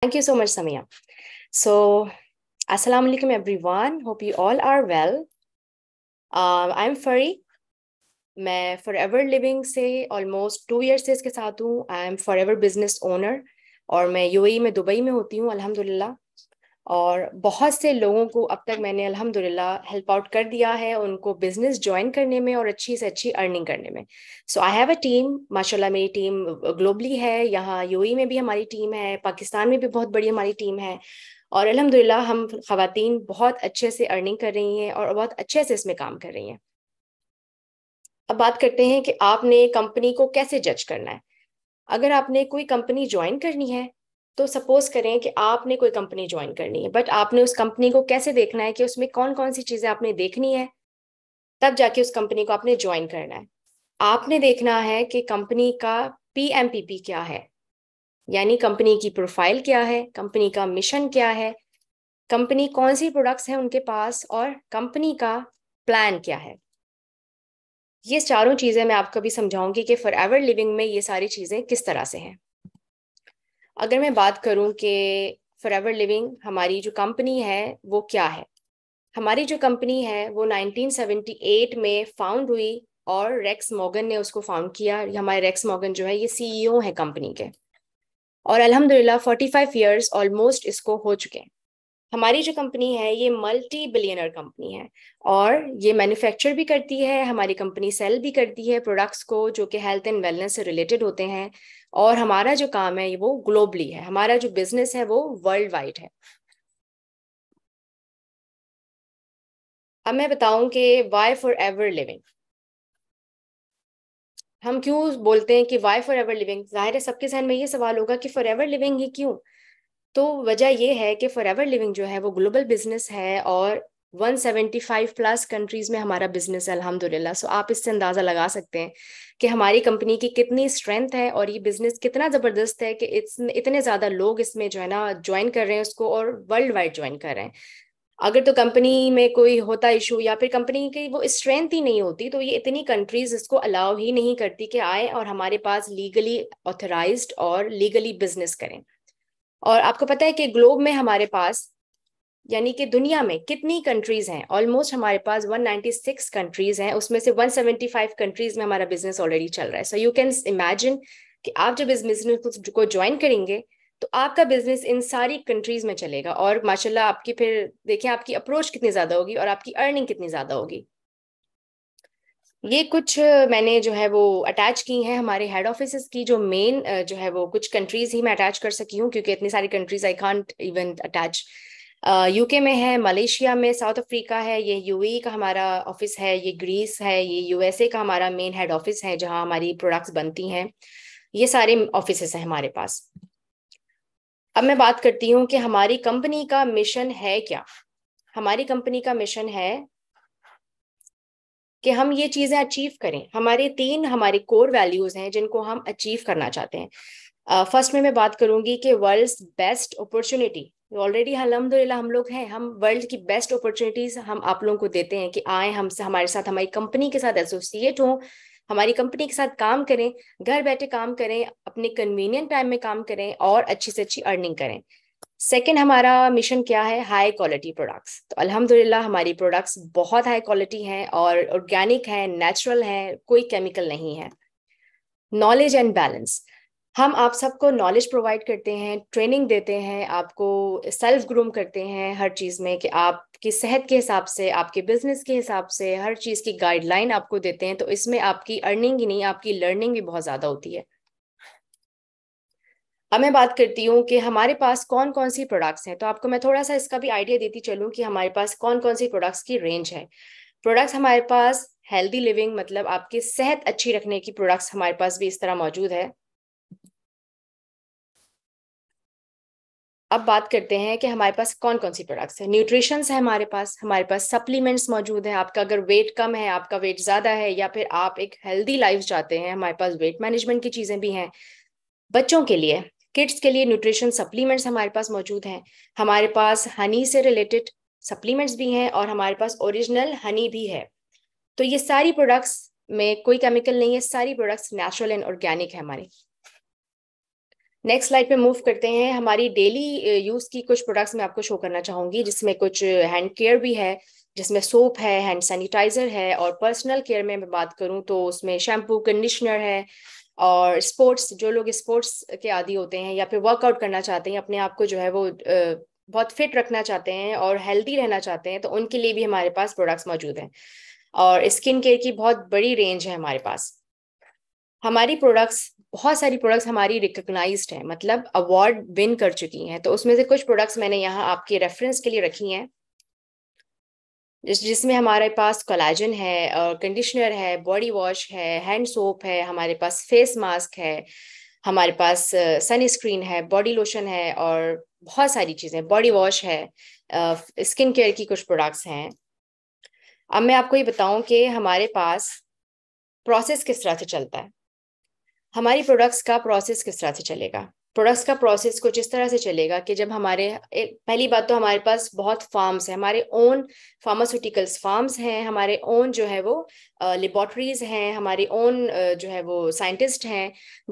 Thank you so much, Samia. So, Assalamu alaikum, everyone. Hope you all are well. Uh, I'm Fari. मैं forever living से almost two year से इसके साथ हूँ I am forever business owner और मैं UAE में Dubai में होती हूँ अल्हम्दुलिल्लाह और बहुत से लोगों को अब तक मैंने अल्हम्दुलिल्लाह हेल्प आउट कर दिया है उनको बिजनेस ज्वाइन करने में और अच्छी से अच्छी अर्निंग करने में सो आई हैव अ टीम माशाल्लाह मेरी टीम ग्लोबली है यहाँ यूएई e में भी हमारी टीम है पाकिस्तान में भी बहुत बड़ी हमारी टीम है और अलहमदिल्ला हम खातन बहुत अच्छे से अर्निंग कर रही हैं और बहुत अच्छे से इसमें काम कर रही हैं अब बात करते हैं कि आपने कंपनी को कैसे जज करना है अगर आपने कोई कंपनी ज्वाइन करनी है तो सपोज करें कि आपने कोई कंपनी ज्वाइन करनी है बट आपने उस कंपनी को कैसे देखना है कि उसमें कौन कौन सी चीजें आपने देखनी है तब जाके उस कंपनी को आपने ज्वाइन करना है आपने देखना है कि कंपनी का पीएमपीपी क्या है यानी कंपनी की प्रोफाइल क्या है कंपनी का मिशन क्या है कंपनी कौन सी प्रोडक्ट्स हैं उनके पास और कंपनी का प्लान क्या है ये चारों चीज़ें मैं आपको भी समझाऊंगी कि फॉर एवर लिविंग में ये सारी चीज़ें किस तरह से हैं अगर मैं बात करूँ कि फॉर एवर लिविंग हमारी जो कंपनी है वो क्या है हमारी जो कंपनी है वो 1978 में फाउंड हुई और रेक्स मॉगन ने उसको फाउंड किया हमारे रेक्स मॉगन जो है ये सीईओ है कंपनी के और अल्हम्दुलिल्लाह 45 ईयर्स ऑलमोस्ट इसको हो चुके हैं हमारी जो कंपनी है ये मल्टी बिलियनर कंपनी है और ये मैन्युफैक्चर भी करती है हमारी कंपनी सेल भी करती है प्रोडक्ट्स को जो कि हेल्थ एंड वेलनेस से रिलेटेड होते हैं और हमारा जो काम है वो ग्लोबली है हमारा जो बिजनेस है वो वर्ल्ड वाइड है अब मैं बताऊं कि वाई फॉर एवर लिविंग हम क्यों बोलते हैं कि वाई फॉर एवर लिविंग जाहिर है सबके जहन में ये सवाल होगा कि फॉर एवर लिविंग ही क्यों तो वजह यह है कि फॉर एवर लिविंग जो है वो ग्लोबल बिजनेस है और 175 प्लस कंट्रीज में हमारा बिजनेस है अल्हम्दुलिल्लाह सो so, आप इससे अंदाज़ा लगा सकते हैं कि हमारी कंपनी की कितनी स्ट्रेंथ है और ये बिजनेस कितना ज़बरदस्त है कि इतने ज़्यादा लोग इसमें जो है ना ज्वाइन कर रहे हैं उसको और वर्ल्ड वाइड ज्वाइन कर रहे हैं अगर तो कंपनी में कोई होता इशू या फिर कंपनी की वो स्ट्रेंथ ही नहीं होती तो ये इतनी कंट्रीज इसको अलाउ ही नहीं करती कि आए और हमारे पास लीगली ऑथराइज और लीगली बिजनेस करें और आपको पता है कि ग्लोब में हमारे पास यानी कि दुनिया में कितनी कंट्रीज हैं ऑलमोस्ट हमारे पास 196 कंट्रीज हैं उसमें से 175 कंट्रीज में हमारा बिजनेस ऑलरेडी चल रहा है सो यू कैन इमेजिन कि आप जब इस बिजनेस को ज्वाइन करेंगे तो आपका बिजनेस इन सारी कंट्रीज में चलेगा और माशाल्लाह आपकी फिर देखिए आपकी अप्रोच कितनी ज्यादा होगी और आपकी अर्निंग कितनी ज्यादा होगी ये कुछ मैंने जो है वो अटैच की हैं हमारे हेड ऑफिस की जो मेन जो है वो कुछ कंट्रीज ही मैं अटैच कर सकी हूँ क्योंकि इतनी सारी countries I can't even attach UK में है मलेशिया में साउथ अफ्रीका है ये यूएई e का हमारा ऑफिस है ये ग्रीस है ये यूएसए का हमारा मेन हेड ऑफिस है जहाँ हमारी प्रोडक्ट्स बनती हैं ये सारे ऑफिस हैं हमारे पास अब मैं बात करती हूँ कि हमारी कंपनी का मिशन है क्या हमारी कंपनी का मिशन है कि हम ये चीजें अचीव करें हमारे तीन हमारे कोर वैल्यूज हैं जिनको हम अचीव करना चाहते हैं फर्स्ट uh, में मैं बात करूंगी कि वर्ल्ड्स बेस्ट अपॉर्चुनिटी ऑलरेडी अलहमदिल्ला हम लोग हैं हम वर्ल्ड की बेस्ट अपॉर्चुनिटीज हम आप लोगों को देते हैं कि आए हम हमारे साथ हमारी कंपनी के साथ एसोसिएट हों हमारी कंपनी के साथ काम करें घर बैठे काम करें अपने कन्वीनियंट टाइम में काम करें और अच्छी से अच्छी अर्निंग करें सेकेंड हमारा मिशन क्या है हाई क्वालिटी प्रोडक्ट्स तो अल्हम्दुलिल्लाह हमारी प्रोडक्ट्स बहुत हाई क्वालिटी हैं और ऑर्गेनिक हैं नेचुरल हैं कोई केमिकल नहीं है नॉलेज एंड बैलेंस हम आप सबको नॉलेज प्रोवाइड करते हैं ट्रेनिंग देते हैं आपको सेल्फ ग्रूम करते हैं हर चीज़ में कि आपकी सेहत के हिसाब से आपके बिजनेस के हिसाब से हर चीज़ की गाइडलाइन आपको देते हैं तो इसमें आपकी अर्निंग ही नहीं आपकी लर्निंग भी बहुत ज़्यादा होती है अब मैं बात करती हूँ कि हमारे पास कौन कौन सी प्रोडक्ट्स हैं तो आपको मैं थोड़ा सा इसका भी आइडिया देती चलूँ कि हमारे पास कौन कौन सी प्रोडक्ट्स की रेंज है प्रोडक्ट्स हमारे पास हेल्दी लिविंग मतलब आपकी सेहत अच्छी रखने की प्रोडक्ट्स हमारे पास भी इस तरह मौजूद है अब बात करते हैं कि हमारे पास कौन कौन सी प्रोडक्ट्स हैं न्यूट्रिशंस है हमारे पास हमारे पास सप्लीमेंट्स मौजूद हैं आपका अगर वेट कम है आपका वेट ज़्यादा है या फिर आप एक हेल्दी लाइफ चाहते हैं हमारे पास वेट मैनेजमेंट की चीज़ें भी हैं बच्चों के लिए किड्स के लिए न्यूट्रिशन सप्लीमेंट्स हमारे पास मौजूद हैं हमारे पास हनी से रिलेटेड सप्लीमेंट्स भी हैं और हमारे पास ओरिजिनल हनी भी है तो ये सारी प्रोडक्ट्स में कोई केमिकल नहीं है सारी प्रोडक्ट्स नेचुरल एंड ऑर्गेनिक है हमारी नेक्स्ट स्लाइड पे मूव करते हैं हमारी डेली यूज की कुछ प्रोडक्ट्स मैं आपको शो करना चाहूंगी जिसमें कुछ हैंड केयर भी है जिसमें सोप है हैंड सैनिटाइजर है और पर्सनल केयर में मैं बात करूं तो उसमें शैम्पू कंडीशनर है और स्पोर्ट्स जो लोग स्पोर्ट्स के आदि होते हैं या फिर वर्कआउट करना चाहते हैं अपने आप को जो है वो बहुत फिट रखना चाहते हैं और हेल्दी रहना चाहते हैं तो उनके लिए भी हमारे पास प्रोडक्ट्स मौजूद हैं और स्किन केयर की बहुत बड़ी रेंज है हमारे पास हमारी प्रोडक्ट्स बहुत सारी प्रोडक्ट्स हमारी रिकोगनाइज हैं मतलब अवार्ड विन कर चुकी हैं तो उसमें से कुछ प्रोडक्ट्स मैंने यहाँ आपके रेफरेंस के लिए रखी हैं जिस जिसमें हमारे पास कोलाजन है और कंडीशनर है बॉडी वॉश है हैंड सोप है हमारे पास फेस मास्क है हमारे पास सनस्क्रीन है बॉडी लोशन है और बहुत सारी चीज़ें बॉडी वॉश है स्किन केयर की कुछ प्रोडक्ट्स हैं अब मैं आपको ये बताऊं कि हमारे पास प्रोसेस किस तरह से चलता है हमारी प्रोडक्ट्स का प्रोसेस किस तरह से चलेगा प्रोडक्ट्स का प्रोसेस कुछ इस तरह से चलेगा कि जब हमारे पहली बात तो हमारे पास बहुत फार्म्स हैं हमारे ओन फार्मास्यूटिकल्स फार्म्स हैं हमारे ओन जो है वो लेबॉर्ट्रीज हैं हमारे ओन जो है वो साइंटिस्ट हैं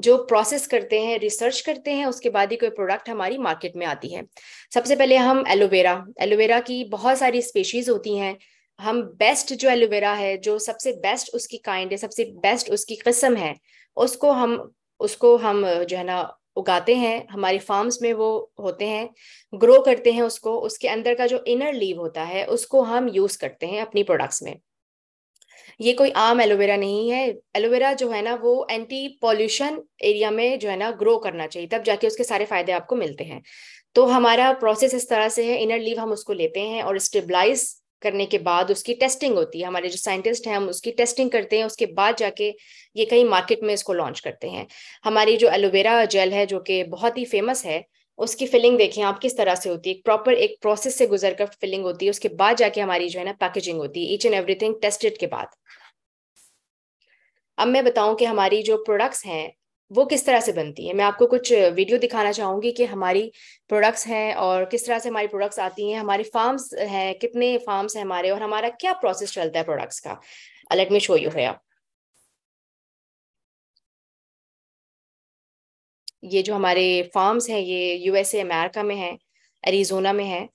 जो प्रोसेस करते हैं रिसर्च करते हैं उसके बाद ही कोई प्रोडक्ट हमारी मार्केट में आती है सबसे पहले हम एलोवेरा एलोवेरा की बहुत सारी स्पेशीज होती हैं हम बेस्ट जो एलोवेरा है जो सबसे बेस्ट उसकी काइंड है सबसे बेस्ट उसकी किस्म है उसको हम उसको हम जो है ना उगाते हैं हमारी फार्म्स में वो होते हैं ग्रो करते हैं उसको उसके अंदर का जो इनर लीव होता है उसको हम यूज करते हैं अपनी प्रोडक्ट्स में ये कोई आम एलोवेरा नहीं है एलोवेरा जो है ना वो एंटी पॉल्यूशन एरिया में जो है ना ग्रो करना चाहिए तब जाके उसके सारे फायदे आपको मिलते हैं तो हमारा प्रोसेस इस तरह से है इनर लीव हम उसको लेते हैं और स्टेबलाइज करने के बाद उसकी टेस्टिंग होती है हमारे जो साइंटिस्ट हैं हम उसकी टेस्टिंग करते हैं उसके बाद जाके ये कहीं मार्केट में इसको लॉन्च करते हैं हमारी जो एलोवेरा जेल है जो कि बहुत ही फेमस है उसकी फिलिंग देखें आप किस तरह से होती है प्रॉपर एक प्रोसेस से गुजर कर फिलिंग होती है उसके बाद जाके हमारी जो है ना पैकेजिंग होती है ईच एंड एवरीथिंग टेस्टेड के बाद अब मैं बताऊं कि हमारी जो प्रोडक्ट्स हैं वो किस तरह से बनती है मैं आपको कुछ वीडियो दिखाना चाहूंगी कि हमारी प्रोडक्ट्स हैं और किस तरह से हमारी प्रोडक्ट्स आती हैं हमारे फार्म्स हैं कितने फार्म्स हैं हमारे और हमारा क्या प्रोसेस चलता है प्रोडक्ट्स का लेट मी शो यू है ये जो हमारे फार्म्स हैं ये यूएसए अमेरिका में है एरिजोना में है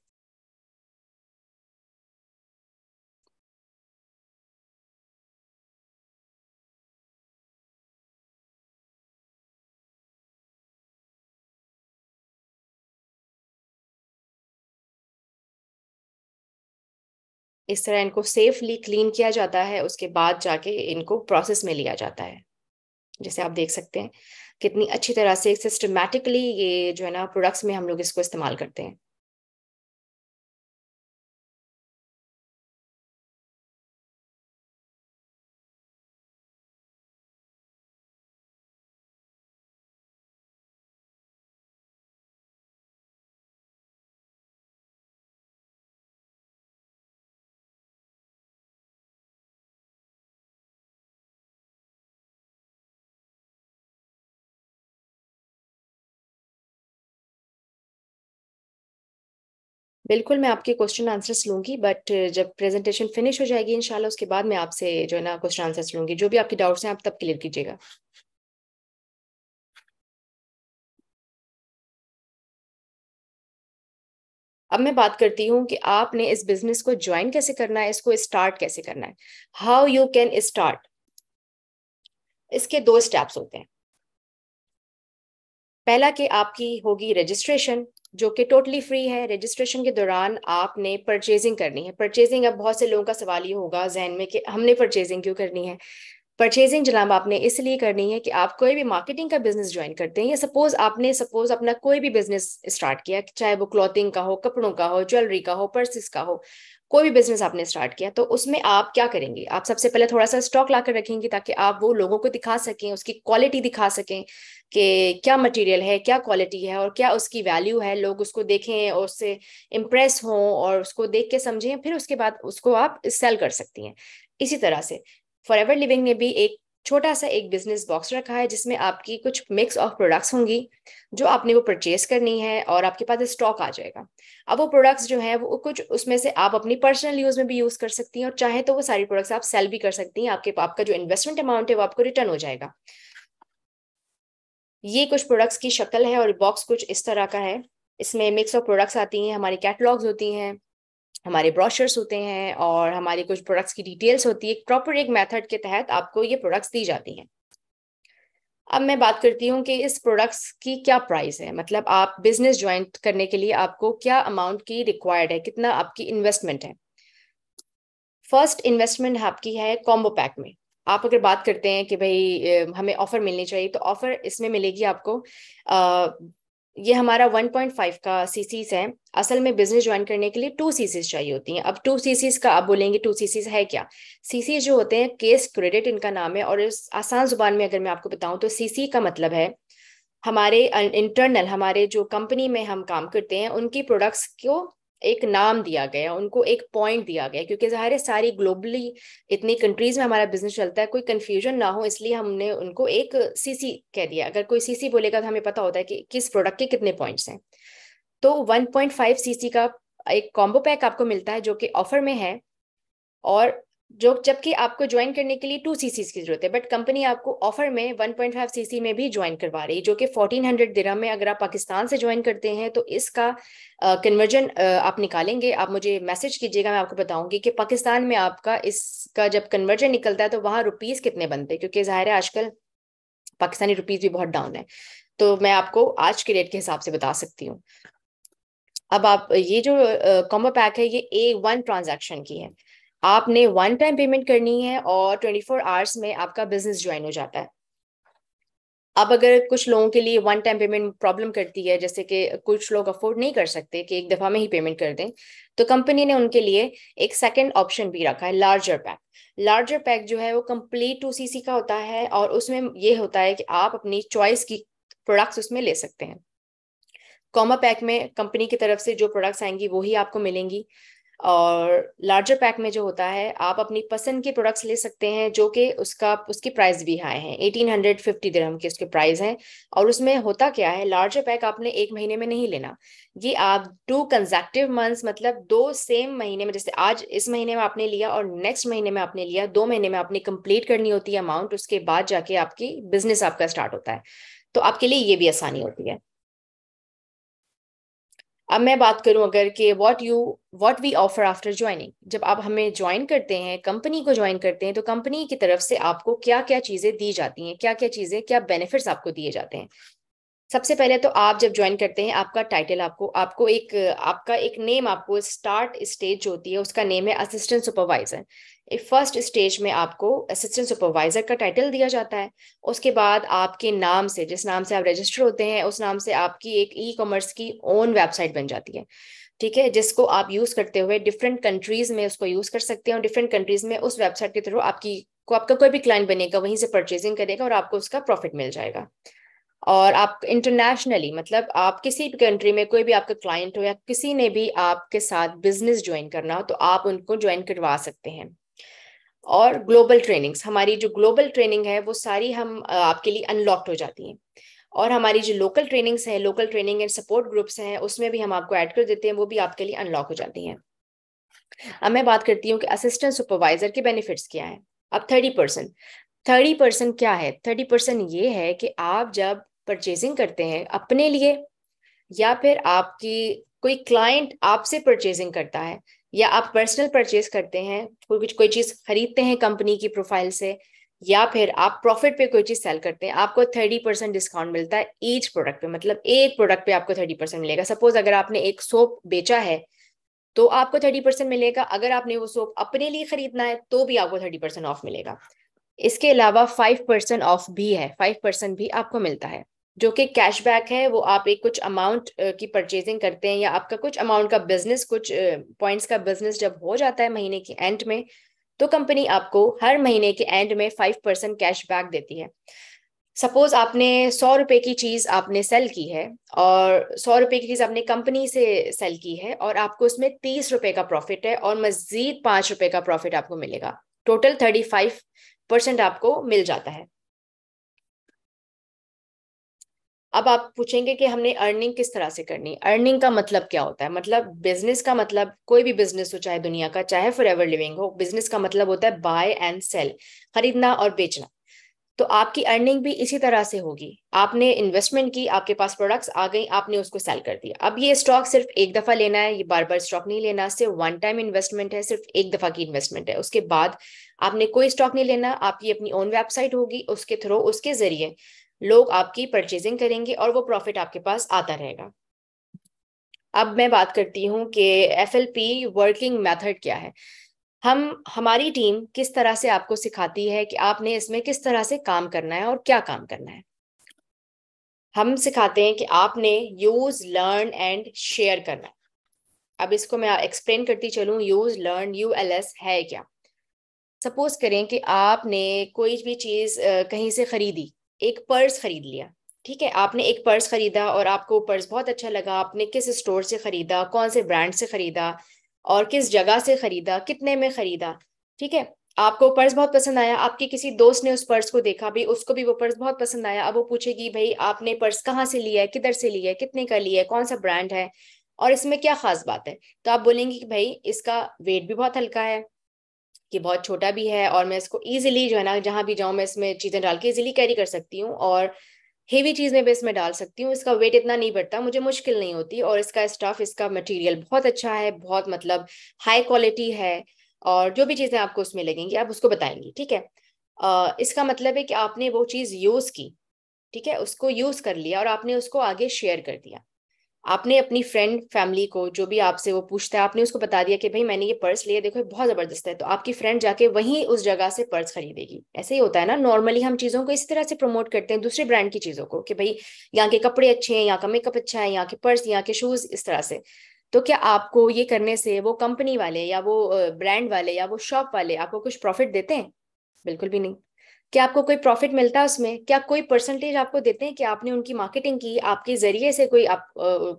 इस तरह इनको सेफली क्लीन किया जाता है उसके बाद जाके इनको प्रोसेस में लिया जाता है जैसे आप देख सकते हैं कितनी अच्छी तरह से सिस्टमेटिकली ये जो है ना प्रोडक्ट्स में हम लोग इसको इस्तेमाल करते हैं बिल्कुल मैं आपके क्वेश्चन आंसर्स लूंगी बट जब प्रेजेंटेशन फिनिश हो जाएगी इनशाला उसके बाद मैं आपसे जो है ना क्वेश्चन आंसर्स लूंगी जो भी आपके डाउट्स हैं आप तब क्लियर कीजिएगा अब मैं बात करती हूँ कि आपने इस बिजनेस को ज्वाइन कैसे करना है इसको स्टार्ट कैसे करना है हाउ यू कैन स्टार्ट इसके दो स्टेप्स होते हैं पहला कि आपकी होगी रजिस्ट्रेशन जो कि टोटली फ्री है रजिस्ट्रेशन के दौरान आपने परचेजिंग करनी है परचेजिंग अब बहुत से लोगों का सवाल ये होगा जहन में कि हमने परचेजिंग क्यों करनी है परचेजिंग जनाब आपने इसलिए करनी है कि आप कोई भी मार्केटिंग का बिजनेस ज्वाइन करते हैं या सपोज आपने सपोज अपना कोई भी बिजनेस स्टार्ट किया चाहे वो क्लॉथिंग का हो कपड़ों का हो ज्वेलरी का हो पर्सिस का हो कोई भी बिजनेस आपने स्टार्ट किया तो उसमें आप क्या करेंगे आप सबसे पहले थोड़ा सा स्टॉक ला कर रखेंगे ताकि आप वो लोगों को दिखा सकें उसकी क्वालिटी दिखा सकें कि क्या मटेरियल है क्या क्वालिटी है और क्या उसकी वैल्यू है लोग उसको देखें और उससे इम्प्रेस हों और उसको देख के समझें फिर उसके बाद उसको आप सेल कर सकती हैं इसी तरह से फॉर एवर लिविंग ने भी एक छोटा सा एक बिजनेस बॉक्स रखा है जिसमें आपकी कुछ मिक्स ऑफ प्रोडक्ट्स होंगी जो आपने वो परचेज करनी है और आपके पास स्टॉक आ जाएगा अब वो प्रोडक्ट्स जो है वो कुछ उसमें से आप अपनी पर्सनल यूज में भी यूज कर सकती हैं और चाहे तो वो सारी प्रोडक्ट्स आप सेल भी कर सकती हैं आपके आपका जो इन्वेस्टमेंट अमाउंट है वो आपको रिटर्न हो जाएगा ये कुछ प्रोडक्ट्स की शक्ल है और बॉक्स कुछ इस तरह का है इसमें मिक्स ऑफ प्रोडक्ट्स आती हैं हमारी कैटलॉग्स होती हैं हमारे ब्रोशर्स होते हैं और हमारे कुछ प्रोडक्ट्स की डिटेल्स होती है प्रॉपर एक मेथड के तहत आपको ये प्रोडक्ट्स दी जाती हैं अब मैं बात करती हूँ कि इस प्रोडक्ट्स की क्या प्राइस है मतलब आप बिजनेस ज्वाइन करने के लिए आपको क्या अमाउंट की रिक्वायर्ड है कितना आपकी इन्वेस्टमेंट है फर्स्ट इन्वेस्टमेंट आपकी है कॉम्बो पैक में आप अगर बात करते हैं कि भाई हमें ऑफर मिलनी चाहिए तो ऑफर इसमें मिलेगी आपको ये हमारा 1.5 का सीसीज है असल में बिजनेस ज्वाइन करने के लिए टू सीसीज चाहिए होती हैं अब टू सीसीज का आप बोलेंगे टू सीसीज है क्या सी जो होते हैं केस क्रेडिट इनका नाम है और इस आसान जुबान में अगर मैं आपको बताऊं तो सीसी का मतलब है हमारे इंटरनल uh, हमारे जो कंपनी में हम काम करते हैं उनकी प्रोडक्ट्स को एक नाम दिया गया उनको एक पॉइंट दिया गया क्योंकि जाहिर है सारी ग्लोबली इतनी कंट्रीज में हमारा बिजनेस चलता है कोई कन्फ्यूजन ना हो इसलिए हमने उनको एक सीसी कह दिया अगर कोई सीसी बोलेगा तो हमें पता होता है कि किस प्रोडक्ट के कितने पॉइंट्स हैं तो 1.5 सीसी का एक कॉम्बो पैक आपको मिलता है जो कि ऑफर में है और जो जबकि आपको ज्वाइन करने के लिए टू सी की जरूरत है बट कंपनी आपको ऑफर में 1.5 सीसी में भी ज्वाइन करवा रही है जो कि 1400 हंड्रेड में अगर आप पाकिस्तान से ज्वाइन करते हैं तो इसका कन्वर्जन uh, आप निकालेंगे आप मुझे मैसेज कीजिएगा मैं आपको बताऊंगी कि पाकिस्तान में आपका इसका जब कन्वर्जन निकलता है तो वहां रुपीज़ कितने बनते हैं क्योंकि ज़ाहिर है आजकल पाकिस्तानी रुपीज़ भी बहुत डाउन है तो मैं आपको आज के रेट के हिसाब से बता सकती हूँ अब आप ये जो कॉम्बो uh, पैक है ये ए वन ट्रांजेक्शन की है आपने वन टाइम पेमेंट करनी है और ट्वेंटी फोर आवर्स में आपका बिजनेस ज्वाइन हो जाता है अब अगर कुछ लोगों के लिए वन टाइम पेमेंट प्रॉब्लम करती है जैसे कि कुछ लोग अफोर्ड नहीं कर सकते कि एक दफा में ही पेमेंट कर दें तो कंपनी ने उनके लिए एक सेकंड ऑप्शन भी रखा है लार्जर पैक लार्जर पैक जो है वो कंप्लीट टू सी का होता है और उसमें ये होता है कि आप अपनी चॉइस की प्रोडक्ट्स उसमें ले सकते हैं कॉमा पैक में कंपनी की तरफ से जो प्रोडक्ट्स आएंगी वो ही आपको मिलेंगी और लार्जर पैक में जो होता है आप अपनी पसंद के प्रोडक्ट्स ले सकते हैं जो कि उसका उसकी प्राइस भी हाई है एटीन हंड्रेड फिफ्टी दरहम के उसके प्राइस हैं और उसमें होता क्या है लार्जर पैक आपने एक महीने में नहीं लेना ये आप टू कंजेक्टिव मंथ्स मतलब दो सेम महीने में जैसे आज इस महीने में आपने लिया और नेक्स्ट महीने में आपने लिया दो महीने में आपने कंप्लीट करनी होती है अमाउंट उसके बाद जाके आपकी बिजनेस आपका स्टार्ट होता है तो आपके लिए ये भी आसानी होती है अब मैं बात करूं अगर कि what you what we offer after joining जब आप हमें ज्वाइन करते हैं कंपनी को ज्वाइन करते हैं तो कंपनी की तरफ से आपको क्या क्या चीज़ें दी जाती हैं क्या क्या चीज़ें क्या बेनिफिट्स आपको दिए जाते हैं सबसे पहले तो आप जब ज्वाइन करते हैं आपका टाइटल आपको आपको एक आपका एक नेम आपको स्टार्ट स्टेज जो होती है उसका नेम है असिस्टेंट सुपरवाइजर फर्स्ट स्टेज में आपको असिस्टेंट सुपरवाइजर का टाइटल दिया जाता है उसके बाद आपके नाम से जिस नाम से आप रजिस्टर होते हैं उस नाम से आपकी एक ई कॉमर्स की ओन वेबसाइट बन जाती है ठीक है जिसको आप यूज करते हुए डिफरेंट कंट्रीज में उसको यूज कर सकते हैं और डिफरेंट कंट्रीज में उस वेबसाइट के थ्रू आपकी को आपका कोई भी क्लाइंट बनेगा वहीं से परचेजिंग करेगा और आपको उसका प्रॉफिट मिल जाएगा और आप इंटरनेशनली मतलब आप किसी भी कंट्री में कोई भी आपका क्लाइंट हो या किसी ने भी आपके साथ बिजनेस ज्वाइन करना हो तो आप उनको ज्वाइन करवा सकते हैं और ग्लोबल ट्रेनिंग्स हमारी जो ग्लोबल ट्रेनिंग है वो सारी हम आपके लिए अनलॉक्ड हो जाती है और हमारी जो लोकल ट्रेनिंग्स हैं local training and support groups हैं उसमें भी हम आपको ऐड कर देते हैं वो भी आपके लिए अनलॉक हो जाती हैं अब मैं बात करती हूँ कि असिस्टेंट सुपरवाइजर के बेनिफिट्स क्या है अब थर्टी परसेंट थर्टी परसेंट क्या है थर्टी परसेंट ये है कि आप जब परचेजिंग करते हैं अपने लिए या फिर आपकी कोई क्लाइंट आपसे परचेजिंग करता है या आप पर्सनल परचेज करते हैं कुछ कोई चीज़ खरीदते हैं कंपनी की प्रोफाइल से या फिर आप प्रॉफिट पे कोई चीज़ सेल करते हैं आपको थर्टी परसेंट डिस्काउंट मिलता है ईच प्रोडक्ट पे मतलब एक प्रोडक्ट पे आपको थर्टी परसेंट मिलेगा सपोज अगर आपने एक सोप बेचा है तो आपको थर्टी परसेंट मिलेगा अगर आपने वो सोप अपने लिए खरीदना है तो भी आपको थर्टी परसेंट ऑफ मिलेगा इसके अलावा फाइव परसेंट ऑफ भी है फाइव परसेंट भी आपको मिलता है जो कि कैशबैक है वो आप एक कुछ अमाउंट की परचेजिंग करते हैं या आपका कुछ अमाउंट का बिजनेस कुछ पॉइंट्स का बिजनेस जब हो जाता है महीने के एंड में तो कंपनी आपको हर महीने के एंड में फाइव परसेंट कैश बैक देती है सपोज आपने सौ रुपए की चीज आपने सेल की है और सौ रुपए की चीज आपने कंपनी से सेल की है और आपको उसमें तीस रुपए का प्रॉफिट है और मजीद पांच रुपए का प्रॉफिट आपको मिलेगा टोटल थर्टी फाइव परसेंट आपको मिल जाता है अब आप पूछेंगे कि हमने अर्निंग किस तरह से करनी अर्निंग का मतलब क्या होता है मतलब बिजनेस का मतलब कोई भी बिजनेस हो चाहे दुनिया का चाहे फॉर एवर लिविंग हो बिजनेस का मतलब होता है बाय एंड सेल खरीदना और बेचना तो आपकी अर्निंग भी इसी तरह से होगी आपने इन्वेस्टमेंट की आपके पास प्रोडक्ट्स आ गई आपने उसको सेल कर दिया अब ये स्टॉक सिर्फ एक दफा लेना है ये बार बार स्टॉक नहीं लेना सिर्फ वन टाइम इन्वेस्टमेंट है सिर्फ एक दफा की इन्वेस्टमेंट है उसके बाद आपने कोई स्टॉक नहीं लेना आपकी अपनी ओन वेबसाइट होगी उसके थ्रू उसके जरिए लोग आपकी परचेजिंग करेंगे और वो प्रॉफिट आपके पास आता रहेगा अब मैं बात करती हूँ कि F L P working method क्या है हम हमारी टीम किस तरह से आपको सिखाती है कि आपने इसमें किस तरह से काम करना है और क्या काम करना है हम सिखाते हैं कि आपने यूज लर्न एंड शेयर करना है अब इसको मैं एक्सप्लेन करती चलूँ use learn U L S है क्या सपोज करें कि आपने कोई भी चीज़ कहीं से खरीदी एक पर्स खरीद लिया ठीक है आपने एक पर्स खरीदा और आपको पर्स बहुत अच्छा लगा आपने किस स्टोर से खरीदा कौन से ब्रांड से खरीदा और किस जगह से खरीदा कितने में खरीदा ठीक है आपको पर्स बहुत पसंद आया आपके किसी दोस्त ने उस पर्स को देखा भी उसको भी वो पर्स बहुत पसंद आया अब वो पूछेगी भाई आपने पर्स कहाँ से लिया है किधर से लिया है कितने का लिया है कौन सा ब्रांड है और इसमें क्या खास बात है तो आप बोलेंगे कि भाई इसका वेट भी बहुत हल्का है कि बहुत छोटा भी है और मैं इसको ईजिली जो है ना जहाँ भी जाऊँ मैं इसमें चीज़ें डाल के ईजिली कैरी कर सकती हूँ और हेवी चीज़ में भी इसमें डाल सकती हूँ इसका वेट इतना नहीं बढ़ता मुझे मुश्किल नहीं होती और इसका स्टफ इसका मटेरियल बहुत अच्छा है बहुत मतलब हाई क्वालिटी है और जो भी चीज़ें आपको उसमें लगेंगी आप उसको बताएंगी ठीक है आ, इसका मतलब है कि आपने वो चीज़ यूज़ की ठीक है उसको यूज़ कर लिया और आपने उसको आगे शेयर कर दिया आपने अपनी फ्रेंड फैमिली को जो भी आपसे वो पूछता है आपने उसको बता दिया कि भाई मैंने ये पर्स लिया देखो ये बहुत ज़बरदस्त है तो आपकी फ्रेंड जाके वहीं उस जगह से पर्स खरीदेगी ऐसे ही होता है ना नॉर्मली हम चीज़ों को इसी तरह से प्रमोट करते हैं दूसरे ब्रांड की चीज़ों को कि भाई यहाँ के कपड़े अच्छे हैं यहाँ का मेकअप अच्छा है यहाँ के पर्स यहाँ के शूज़ इस तरह से तो क्या आपको ये करने से वो कंपनी वाले या वो ब्रांड वाले या वो शॉप वाले आपको कुछ प्रॉफिट देते हैं बिल्कुल भी नहीं क्या आपको कोई प्रॉफिट मिलता है उसमें क्या कोई परसेंटेज आपको देते हैं कि आपने उनकी मार्केटिंग की आपके जरिए से कोई आप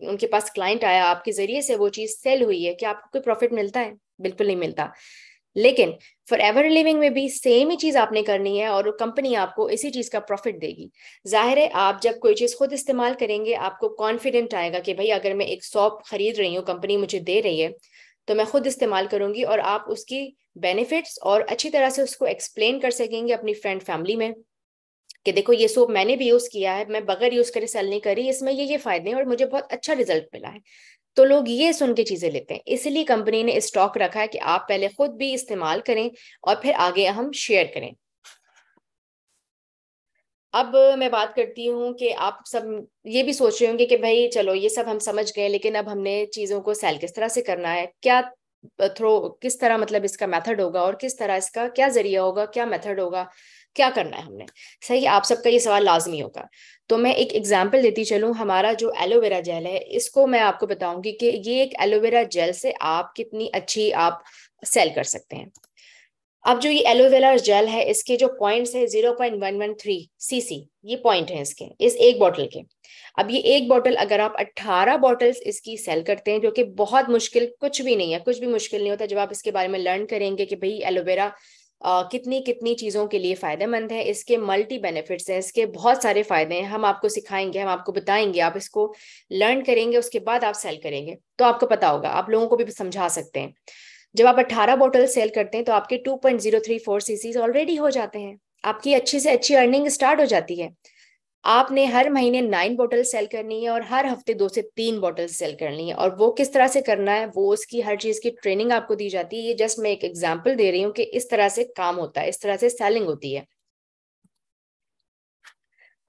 उनके पास क्लाइंट आया आपके जरिए से वो चीज सेल हुई है क्या आपको कोई प्रॉफिट मिलता है बिल्कुल नहीं मिलता लेकिन फॉर एवर लिविंग में भी सेम ही चीज आपने करनी है और कंपनी आपको इसी चीज का प्रॉफिट देगी जाहिर है आप जब कोई चीज खुद इस्तेमाल करेंगे आपको कॉन्फिडेंट आएगा कि भाई अगर मैं एक सॉप खरीद रही हूँ कंपनी मुझे दे रही है तो मैं खुद इस्तेमाल करूंगी और आप उसकी बेनिफिट्स और अच्छी तरह से उसको एक्सप्लेन कर सकेंगे अपनी फ्रेंड फैमिली में कि देखो ये सोप मैंने भी यूज़ किया है मैं बगैर यूज़ करे सेल नहीं करी इसमें ये ये फ़ायदे हैं और मुझे बहुत अच्छा रिजल्ट मिला है तो लोग ये सुन के चीज़ें लेते हैं इसलिए कंपनी ने स्टॉक रखा है कि आप पहले खुद भी इस्तेमाल करें और फिर आगे हम शेयर करें अब मैं बात करती हूँ कि आप सब ये भी सोच रहे होंगे कि भाई चलो ये सब हम समझ गए लेकिन अब हमने चीज़ों को सेल किस तरह से करना है क्या थ्रो किस तरह मतलब इसका मेथड होगा और किस तरह इसका क्या जरिया होगा क्या मेथड होगा क्या करना है हमने सही आप सबका ये सवाल लाजमी होगा तो मैं एक एग्जाम्पल देती चलूँ हमारा जो एलोवेरा जेल है इसको मैं आपको बताऊंगी कि ये एक एलोवेरा जेल से आप कितनी अच्छी आप सेल कर सकते हैं अब जो ये एलोवेरा जेल है इसके जो पॉइंट्स है zero point one one three C C ये पॉइंट है इसके इस एक बॉटल के अब ये एक बॉटल अगर आप अट्ठारह बॉटल्स इसकी सेल करते हैं जो कि बहुत मुश्किल कुछ भी नहीं है कुछ भी मुश्किल नहीं होता जब आप इसके बारे में लर्न करेंगे कि भाई एलोवेरा Uh, कितनी कितनी चीज़ों के लिए फ़ायदेमंद है इसके मल्टी बेनिफिट्स हैं इसके बहुत सारे फ़ायदे हैं हम आपको सिखाएंगे हम आपको बताएंगे आप इसको लर्न करेंगे उसके बाद आप सेल करेंगे तो आपको पता होगा आप लोगों को भी समझा सकते हैं जब आप 18 बोतल सेल करते हैं तो आपके 2.034 पॉइंट ऑलरेडी हो जाते हैं आपकी अच्छी से अच्छी अर्निंग स्टार्ट हो जाती है आपने हर महीने नाइन बोतल सेल करनी है और हर हफ्ते दो से तीन बोतल सेल करनी है और वो किस तरह से करना है वो उसकी हर चीज की ट्रेनिंग आपको दी जाती है ये जस्ट मैं एक एग्जाम्पल दे रही हूँ कि इस तरह से काम होता है इस तरह से सेलिंग होती है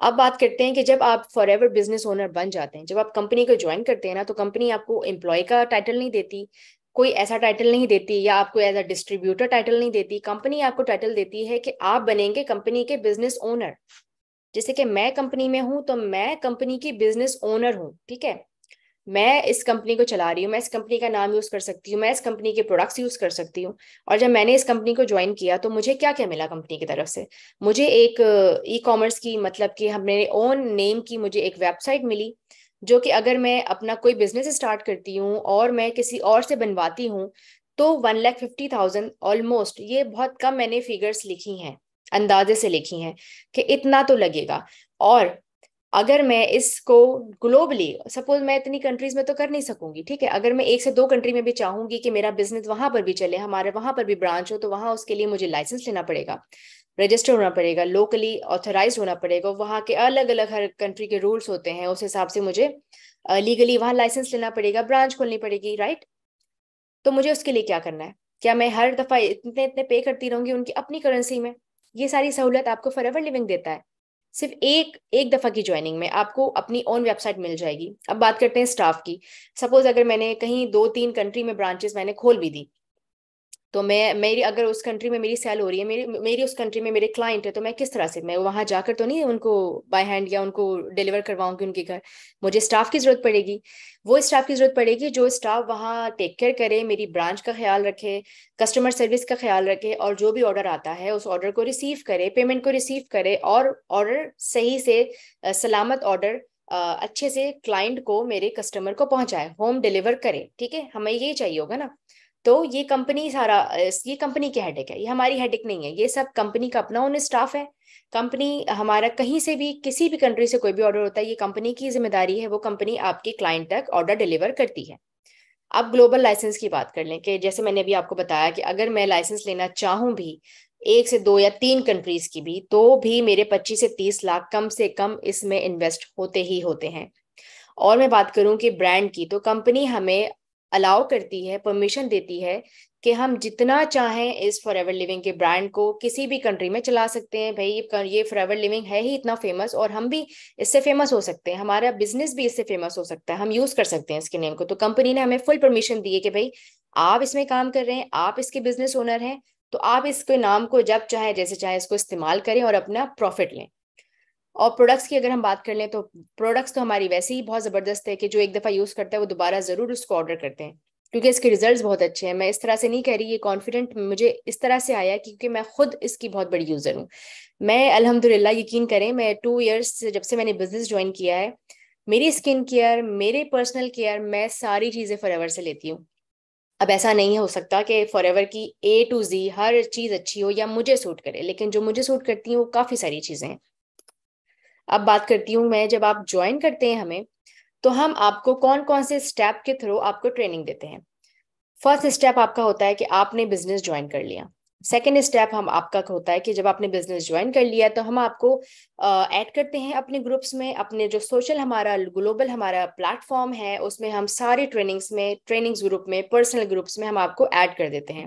अब बात करते हैं कि जब आप फॉर एवर बिजनेस ओनर बन जाते हैं जब आप कंपनी को ज्वाइन करते हैं ना तो कंपनी आपको एम्प्लॉय का टाइटल नहीं देती कोई ऐसा टाइटल नहीं देती या आपको एज अ डिस्ट्रीब्यूटर टाइटल नहीं देती कंपनी आपको टाइटल देती है कि आप बनेंगे कंपनी के बिजनेस ओनर जैसे कि मैं कंपनी में हूं तो मैं कंपनी की बिजनेस ओनर हूं ठीक है मैं इस कंपनी को चला रही हूँ मैं इस कंपनी का नाम यूज कर सकती हूँ मैं इस कंपनी के प्रोडक्ट्स यूज कर सकती हूँ और जब मैंने इस कंपनी को ज्वाइन किया तो मुझे क्या क्या मिला कंपनी की तरफ से मुझे एक ई कॉमर्स की मतलब कि हमने ओन नेम की मुझे एक वेबसाइट मिली जो कि अगर मैं अपना कोई बिजनेस स्टार्ट करती हूँ और मैं किसी और से बनवाती हूँ तो one lakh fifty thousand almost ये बहुत कम मैंने फिगर्स लिखी हैं अंदाजे से लिखी हैं कि इतना तो लगेगा और अगर मैं इसको ग्लोबली सपोज मैं इतनी कंट्रीज में तो कर नहीं सकूंगी ठीक है अगर मैं एक से दो कंट्री में भी चाहूंगी कि मेरा बिजनेस वहां पर भी चले हमारे वहां पर भी ब्रांच हो तो वहां उसके लिए मुझे लाइसेंस लेना पड़ेगा रजिस्टर होना पड़ेगा लोकली ऑथराइज होना पड़ेगा वहाँ के अलग अलग हर कंट्री के रूल्स होते हैं उस हिसाब से मुझे लीगली वहाँ लाइसेंस लेना पड़ेगा ब्रांच खोलनी पड़ेगी राइट तो मुझे उसके लिए क्या करना है क्या मैं हर दफ़ा इतने इतने पे करती रहूंगी उनकी अपनी करेंसी में ये सारी सहूलत आपको फॉर एवर लिविंग देता है सिर्फ एक एक दफ़ा की ज्वाइनिंग में आपको अपनी ओन वेबसाइट मिल जाएगी अब बात करते हैं स्टाफ की सपोज अगर मैंने कहीं दो तीन कंट्री में ब्रांचेस मैंने खोल भी दी तो मैं मेरी अगर उस कंट्री में मेरी सेल हो रही है मेरी मेरी उस कंट्री में मेरे क्लाइंट है तो मैं किस तरह से मैं वहां जाकर तो नहीं उनको बाय हैंड या उनको डिलीवर करवाऊंगी उनके घर मुझे स्टाफ की जरूरत पड़ेगी वो स्टाफ की जरूरत पड़ेगी जो स्टाफ वहाँ टेक केयर करे मेरी ब्रांच का ख्याल रखे कस्टमर सर्विस का ख्याल रखे और जो भी ऑर्डर आता है उस ऑर्डर को रिसीव करे पेमेंट को रिसीव करे और ऑर्डर सही से सलामत ऑर्डर अच्छे से क्लाइंट को मेरे कस्टमर को पहुंचाए होम डिलीवर करे ठीक है हमें यही चाहिए होगा ना तो ये कंपनी सारा ये कंपनी की हेडेक है ये हमारी हेडेक नहीं है ये सब कंपनी का अपना ओन स्टाफ है कंपनी हमारा कहीं से भी किसी भी कंट्री से कोई भी ऑर्डर होता है ये कंपनी की जिम्मेदारी है वो कंपनी आपके क्लाइंट तक ऑर्डर डिलीवर करती है अब ग्लोबल लाइसेंस की बात कर लें कि जैसे मैंने अभी आपको बताया कि अगर मैं लाइसेंस लेना चाहूँ भी एक से दो या तीन कंट्रीज की भी तो भी मेरे पच्चीस से तीस लाख कम से कम इसमें इन्वेस्ट होते ही होते हैं और मैं बात करूं कि ब्रांड की तो कंपनी हमें अलाउ करती है परमिशन देती है कि हम जितना चाहें इस फॉर एवर लिविंग के ब्रांड को किसी भी कंट्री में चला सकते हैं भाई ये फॉर एवर लिविंग है ही इतना फेमस और हम भी इससे फेमस हो सकते हैं हमारा बिजनेस भी इससे फेमस हो सकता है हम यूज कर सकते हैं इसके नेम को तो कंपनी ने हमें फुल परमिशन दी है कि भाई आप इसमें काम कर रहे हैं आप इसके बिजनेस ओनर हैं तो आप इसके नाम को जब चाहे जैसे चाहे इसको इस्तेमाल करें और अपना प्रॉफिट लें और प्रोडक्ट्स की अगर हम बात कर लें तो प्रोडक्ट्स तो हमारी वैसे ही बहुत ज़बरदस्त है कि जो एक दफ़ा यूज़ करता है वो दोबारा ज़रूर उसको ऑर्डर करते हैं क्योंकि इसके रिजल्ट्स बहुत अच्छे हैं मैं इस तरह से नहीं कह रही ये कॉन्फिडेंट मुझे इस तरह से आया क्योंकि मैं खुद इसकी बहुत बड़ी यूज़र हूँ मैं अलहमदिल्ला यकीन करें मैं टू ईयर्स जब से मैंने बिजनेस ज्वाइन किया है मेरी स्किन केयर मेरे पर्सनल केयर मैं सारी चीज़ें फ़ॉर से लेती हूँ अब ऐसा नहीं हो सकता कि फॉर की ए टू जी हर चीज़ अच्छी हो या मुझे सूट करे लेकिन जो मुझे सूट करती हैं वो काफ़ी सारी चीज़ें हैं अब बात करती हूँ मैं जब आप ज्वाइन करते हैं हमें तो हम आपको कौन कौन से स्टेप के थ्रू आपको ट्रेनिंग देते हैं फर्स्ट स्टेप आपका होता है कि आपने बिजनेस ज्वाइन कर लिया सेकेंड स्टेप हम आपका होता है कि जब आपने बिजनेस ज्वाइन कर लिया तो हम आपको ऐड करते हैं अपने ग्रुप्स में अपने जो सोशल हमारा ग्लोबल हमारा प्लेटफॉर्म है उसमें हम सारे ट्रेनिंग्स में ट्रेनिंग्स ग्रुप में पर्सनल ग्रुप्स में हम आपको ऐड कर देते हैं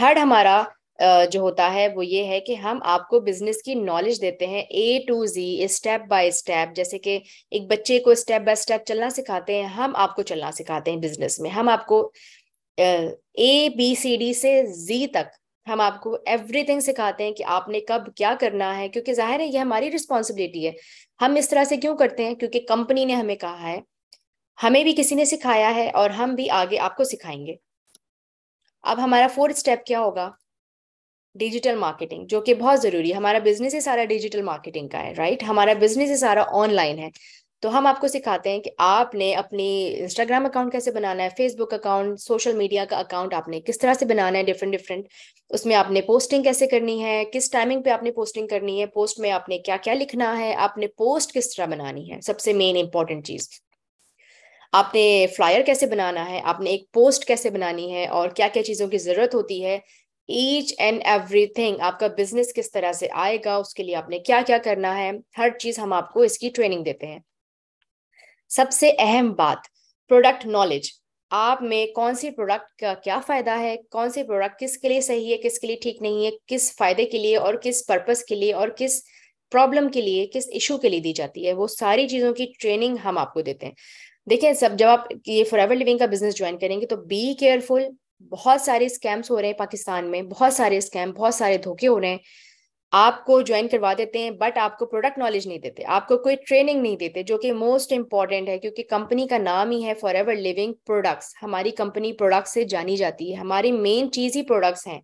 थर्ड हमारा जो होता है वो ये है कि हम आपको बिजनेस की नॉलेज देते हैं A to Z step by step जैसे कि एक बच्चे को स्टेप बाय स्टेप चलना सिखाते हैं हम आपको चलना सिखाते हैं बिजनेस में हम आपको ए बी सी डी से जी तक हम आपको एवरीथिंग सिखाते हैं कि आपने कब क्या करना है क्योंकि जाहिर है ये हमारी रिस्पॉन्सिबिलिटी है हम इस तरह से क्यों करते हैं क्योंकि कंपनी ने हमें कहा है हमें भी किसी ने सिखाया है और हम भी आगे आपको सिखाएंगे अब हमारा फोर्थ स्टेप क्या होगा डिजिटल मार्केटिंग जो कि बहुत जरूरी है हमारा बिजनेस ही सारा डिजिटल मार्केटिंग का है राइट हमारा बिजनेस ही सारा ऑनलाइन है तो हम आपको सिखाते हैं कि आपने अपनी इंस्टाग्राम अकाउंट कैसे बनाना है फेसबुक अकाउंट सोशल मीडिया का अकाउंट आपने किस तरह से बनाना है डिफरेंट डिफरेंट उसमें आपने पोस्टिंग कैसे करनी है किस टाइमिंग पे आपने पोस्टिंग करनी है पोस्ट में आपने क्या क्या लिखना है आपने पोस्ट किस तरह बनानी है सबसे मेन इंपॉर्टेंट चीज़ आपने फ्लायर कैसे बनाना है आपने एक पोस्ट कैसे बनानी है और क्या क्या चीज़ों की ज़रूरत होती है ईच एंड एवरीथिंग आपका बिजनेस किस तरह से आएगा उसके लिए आपने क्या क्या करना है हर चीज हम आपको इसकी ट्रेनिंग देते हैं सबसे अहम बात प्रोडक्ट नॉलेज आप में कौन से प्रोडक्ट का क्या फायदा है कौन से प्रोडक्ट किसके लिए सही है किसके लिए ठीक नहीं है किस फायदे के लिए और किस पर्पस के लिए और किस प्रॉब्लम के लिए किस इशू के लिए दी जाती है वो सारी चीजों की ट्रेनिंग हम आपको देते हैं देखिए सब जब आप ये फॉर एवर लिविंग का बिजनेस ज्वाइन करेंगे तो बी केयरफुल बहुत सारे स्कैम्स हो रहे हैं पाकिस्तान में बहुत सारे स्कैम बहुत सारे धोखे हो रहे हैं आपको ज्वाइन करवा देते हैं बट आपको प्रोडक्ट नॉलेज नहीं देते आपको कोई ट्रेनिंग नहीं देते जो कि मोस्ट इंपॉर्टेंट है क्योंकि कंपनी का नाम ही है फॉर एवर लिविंग प्रोडक्ट्स हमारी कंपनी प्रोडक्ट से जानी जाती है हमारी मेन चीज ही प्रोडक्ट्स हैं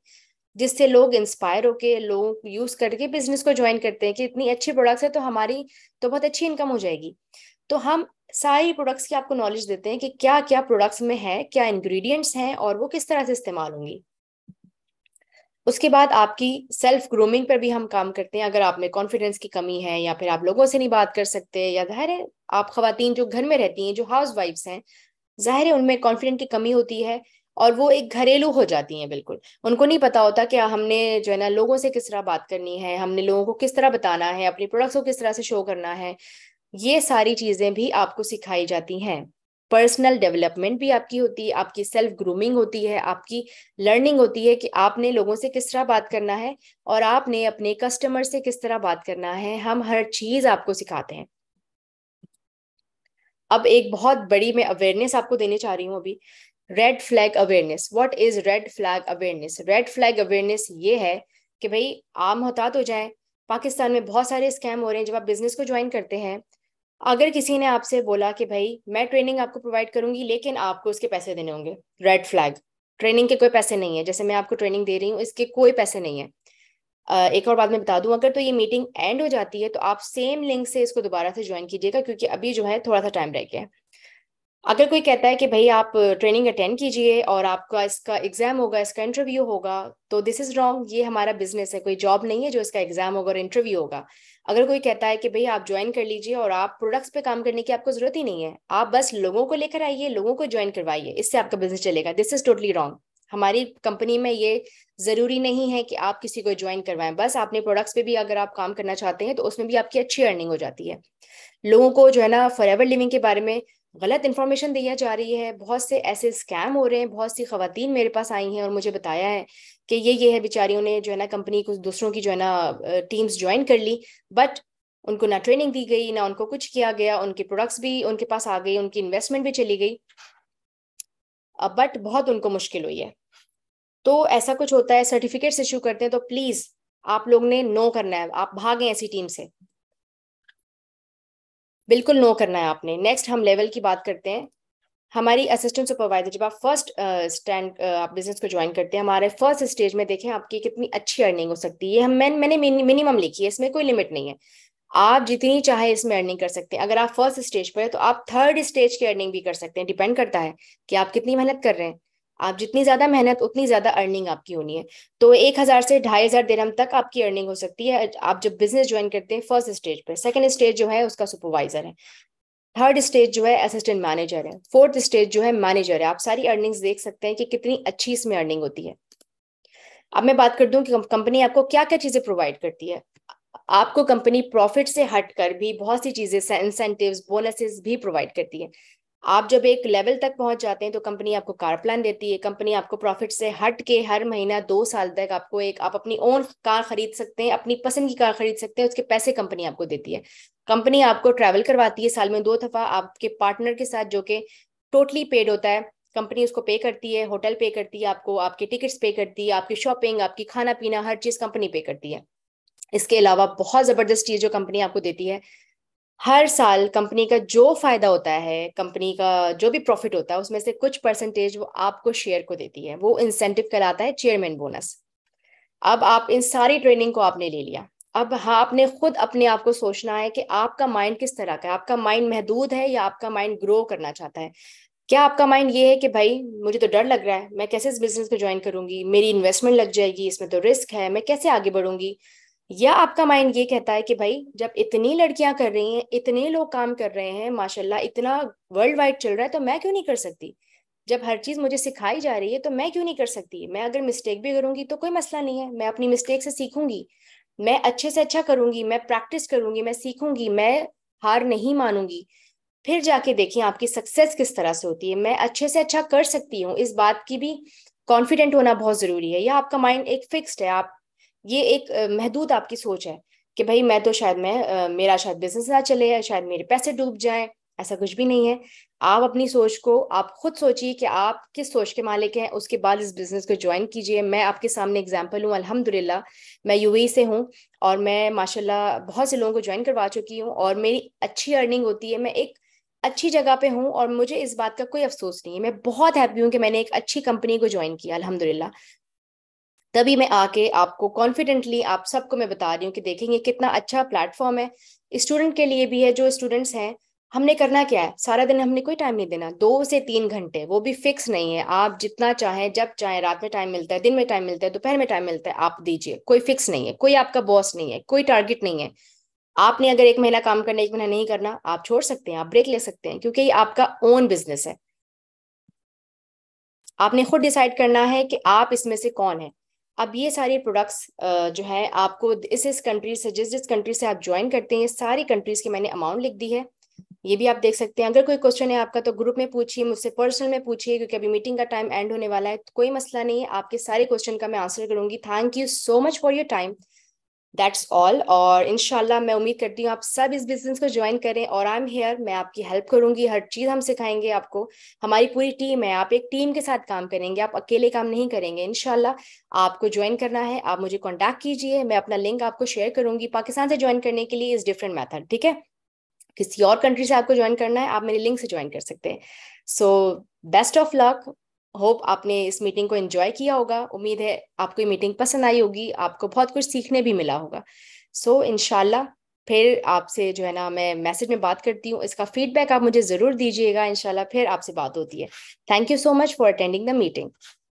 जिससे लोग इंस्पायर होके लोग यूज करके बिजनेस को ज्वाइन करते हैं कि इतनी अच्छी प्रोडक्ट्स है तो हमारी तो बहुत अच्छी इनकम हो जाएगी तो हम सारी प्रोडक्ट्स की आपको नॉलेज देते हैं कि क्या क्या प्रोडक्ट्स में है क्या इंग्रेडिएंट्स हैं और वो किस तरह से इस्तेमाल होंगी उसके बाद आपकी सेल्फ ग्रूमिंग पर भी हम काम करते हैं अगर आप में कॉन्फिडेंस की कमी है या फिर आप लोगों से नहीं बात कर सकते या जाहिर है आप खातन जो घर में रहती हैं जो हाउस वाइफ्स हैं जाहिर है उनमें कॉन्फिडेंट की कमी होती है और वो एक घरेलू हो जाती हैं बिल्कुल उनको नहीं पता होता कि हमने जो है ना लोगों से किस तरह बात करनी है हमने लोगों को किस तरह बताना है अपने प्रोडक्ट्स को किस तरह से शो करना है ये सारी चीजें भी आपको सिखाई जाती हैं पर्सनल डेवलपमेंट भी आपकी होती है आपकी सेल्फ ग्रूमिंग होती है आपकी लर्निंग होती है कि आपने लोगों से किस तरह बात करना है और आपने अपने कस्टमर से किस तरह बात करना है हम हर चीज आपको सिखाते हैं अब एक बहुत बड़ी मैं अवेयरनेस आपको देने चाह रही हूँ अभी red flag awareness what is red flag awareness red flag awareness ये है कि भाई आम होता तो जाए पाकिस्तान में बहुत सारे स्कैम हो रहे हैं जब आप बिजनेस को ज्वाइन करते हैं अगर किसी ने आपसे बोला कि भाई मैं ट्रेनिंग आपको प्रोवाइड करूंगी लेकिन आपको उसके पैसे देने होंगे रेड फ्लैग ट्रेनिंग के कोई पैसे नहीं है जैसे मैं आपको ट्रेनिंग दे रही हूँ इसके कोई पैसे नहीं है एक और बात मैं बता दूं अगर तो ये मीटिंग एंड हो जाती है तो आप सेम लिंक से इसको दोबारा से ज्वाइन कीजिएगा क्योंकि अभी जो है थोड़ा सा टाइम रह गया है अगर कोई कहता है कि भाई आप ट्रेनिंग अटेंड कीजिए और आपका इसका एग्जाम होगा इसका इंटरव्यू होगा तो दिस इज रॉन्ग ये हमारा बिजनेस है कोई जॉब नहीं है जो इसका एग्जाम होगा और इंटरव्यू होगा अगर कोई कहता है कि भाई आप ज्वाइन कर लीजिए और आप प्रोडक्ट्स पे काम करने की आपको जरूरत ही नहीं है आप बस लोगों को लेकर आइए लोगों को ज्वाइन करवाइए इससे आपका बिजनेस चलेगा दिस इज टोटली रॉन्ग हमारी कंपनी में ये जरूरी नहीं है कि आप किसी को ज्वाइन करवाएं बस आपने प्रोडक्ट्स पे भी अगर आप काम करना चाहते हैं तो उसमें भी आपकी अच्छी अर्निंग हो जाती है लोगों को जो है ना फॉर एवर लिविंग के बारे में गलत इन्फॉर्मेशन दिया जा रही है बहुत से ऐसे स्कैम हो रहे हैं बहुत सी खातन मेरे पास आई हैं और मुझे बताया है कि ये ये है बेचारियों ने जो है ना कंपनी कुछ दूसरों की जो है ना टीम्स ज्वाइन कर ली बट उनको ना ट्रेनिंग दी गई ना उनको कुछ किया गया उनके प्रोडक्ट्स भी उनके पास आ गई उनकी इन्वेस्टमेंट भी चली गई बट बहुत उनको मुश्किल हुई है तो ऐसा कुछ होता है सर्टिफिकेट्स इशू करते हैं तो प्लीज़ आप लोग ने नो करना है आप भागें ऐसी टीम से बिल्कुल नो करना है आपने नेक्स्ट हम लेवल की बात करते हैं हमारी असिस्टेंट सुपरवाइजर जब आप फर्स्ट स्टैंड आप बिजनेस को ज्वाइन करते हैं हमारे फर्स्ट स्टेज में देखें आपकी कितनी अच्छी अर्निंग हो सकती है ये हम मैन मैंने मिनिमम लिखी है इसमें कोई लिमिट नहीं है आप जितनी चाहे इसमें अर्निंग कर सकते हैं अगर आप फर्स्ट स्टेज पर है तो आप थर्ड स्टेज की अर्निंग भी कर सकते हैं डिपेंड करता है कि आप कितनी मेहनत कर रहे हैं आप जितनी ज्यादा मेहनत उतनी ज्यादा अर्निंग आपकी होनी है तो एक हजार से ढाई हजार दिरम तक आपकी अर्निंग हो सकती है आप जब बिजनेस ज्वाइन करते हैं फर्स्ट स्टेज पर सेकेंड स्टेज जो है उसका सुपरवाइजर है थर्ड स्टेज जो है असिस्टेंट मैनेजर है फोर्थ स्टेज जो है मैनेजर है आप सारी अर्निंग्स देख सकते हैं कि कितनी अच्छी इसमें अर्निंग होती है अब मैं बात कर दूं कि कंपनी आपको क्या क्या चीजें प्रोवाइड करती है आपको कंपनी प्रॉफिट से हटकर भी बहुत सी चीजें इंसेंटिव्स बोनसेस भी प्रोवाइड करती है आप जब एक लेवल तक पहुंच जाते हैं तो कंपनी आपको कार प्लान देती है कंपनी आपको प्रॉफिट से हट के हर महीना दो साल तक आपको एक आप अपनी ओन कार खरीद सकते हैं अपनी पसंद की कार खरीद सकते हैं उसके पैसे कंपनी आपको देती है कंपनी आपको ट्रैवल करवाती है साल में दो दफा आपके पार्टनर के साथ जो कि टोटली पेड होता है कंपनी उसको पे करती है होटल पे करती है आपको आपके टिकट्स पे करती है आपकी शॉपिंग आपकी खाना पीना हर चीज कंपनी पे करती है इसके अलावा बहुत जबरदस्त चीज जो कंपनी आपको देती है हर साल कंपनी का जो फायदा होता है कंपनी का जो भी प्रॉफिट होता है उसमें से कुछ परसेंटेज वो आपको शेयर को देती है वो इंसेंटिव कराता है चेयरमैन बोनस अब आप इन सारी ट्रेनिंग को आपने ले लिया अब हाँ आपने खुद अपने आप को सोचना है कि आपका माइंड किस तरह का है आपका माइंड महदूद है या आपका माइंड ग्रो करना चाहता है क्या आपका माइंड ये है कि भाई मुझे तो डर लग रहा है मैं कैसे इस बिजनेस को ज्वाइन करूंगी मेरी इन्वेस्टमेंट लग जाएगी इसमें तो रिस्क है मैं कैसे आगे बढ़ूंगी या आपका माइंड ये कहता है कि भाई जब इतनी लड़कियां कर रही हैं इतने लोग काम कर रहे हैं माशाल्लाह इतना वर्ल्ड वाइड चल रहा है तो मैं क्यों नहीं कर सकती जब हर चीज मुझे सिखाई जा रही है तो मैं क्यों नहीं कर सकती मैं अगर मिस्टेक भी करूंगी तो कोई मसला नहीं है मैं अपनी मिस्टेक से सीखूंगी मैं अच्छे से अच्छा करूंगी मैं प्रैक्टिस करूंगी मैं सीखूंगी मैं हार नहीं मानूंगी फिर जाके देखें आपकी सक्सेस किस तरह से होती है मैं अच्छे से अच्छा कर सकती हूँ इस बात की भी कॉन्फिडेंट होना बहुत जरूरी है या आपका माइंड एक फिक्स्ड है आप ये एक महदूद आपकी सोच है कि भाई मैं तो शायद मैं मेरा शायद बिजनेस ना चले या शायद मेरे पैसे डूब जाए ऐसा कुछ भी नहीं है आप अपनी सोच को आप खुद सोचिए कि आप किस सोच के मालिक हैं उसके बाद इस बिजनेस को ज्वाइन कीजिए मैं आपके सामने एग्जाम्पल हूँ अल्हम्दुलिल्लाह मैं यू e से हूँ और मैं माशाल्लाह बहुत से लोगों को ज्वाइन करवा चुकी हूँ और मेरी अच्छी अर्निंग होती है मैं एक अच्छी जगह पे हूँ और मुझे इस बात का कोई अफसोस नहीं है मैं बहुत हैप्पी हूँ कि मैंने एक अच्छी कंपनी को ज्वाइन किया अल्हम्दुलिल्लाह तभी मैं आके आपको कॉन्फिडेंटली आप सबको मैं बता रही हूँ कि देखेंगे कितना अच्छा प्लेटफॉर्म है स्टूडेंट के लिए भी है जो स्टूडेंट्स हैं हमने करना क्या है सारा दिन हमने कोई टाइम नहीं देना दो से तीन घंटे वो भी फिक्स नहीं है आप जितना चाहें जब चाहें रात में टाइम मिलता है दिन में टाइम मिलता है दोपहर में टाइम मिलता है आप दीजिए कोई फिक्स नहीं है कोई आपका बॉस नहीं है कोई टारगेट नहीं है आपने अगर एक महीना काम करना एक महीना नहीं करना आप छोड़ सकते हैं आप ब्रेक ले सकते हैं क्योंकि ये आपका ओन बिजनेस है आपने खुद डिसाइड करना है कि आप इसमें से कौन है अब ये सारे प्रोडक्ट्स जो है आपको इस इस कंट्री से जिस जिस कंट्री से आप ज्वाइन करते हैं सारी कंट्रीज की मैंने अमाउंट लिख दी है ये भी आप देख सकते हैं अगर कोई क्वेश्चन है आपका तो ग्रुप में पूछिए मुझसे पर्सनल में पूछिए क्योंकि अभी मीटिंग का टाइम एंड होने वाला है तो कोई मसला नहीं है आपके सारे क्वेश्चन का मैं आंसर करूंगी thank you so much for your time that's all और इनशाला मैं उम्मीद करती हूँ आप सब इस बिजनेस को ज्वाइन करें और आई एम हेयर मैं आपकी हेल्प करूंगी हर चीज़ हम सिखाएंगे आपको हमारी पूरी टीम है आप एक टीम के साथ काम करेंगे आप अकेले काम नहीं करेंगे इनशाला आपको ज्वाइन करना है आप मुझे कॉन्टैक्ट कीजिए मैं अपना लिंक आपको शेयर करूंगी पाकिस्तान से ज्वाइन करने के लिए इज डिफरेंट मैथड ठीक है किसी और कंट्री से आपको ज्वाइन करना है आप मेरे लिंक से ज्वाइन कर सकते हैं so best of luck hope आपने इस मीटिंग को एंजॉय किया होगा उम्मीद है आपको ये मीटिंग पसंद आई होगी आपको बहुत कुछ सीखने भी मिला होगा सो so, इनशाला फिर आपसे जो है ना मैं मैसेज में बात करती हूँ इसका फीडबैक आप मुझे ज़रूर दीजिएगा इनशाला फिर आपसे बात होती है thank you so much for attending the meeting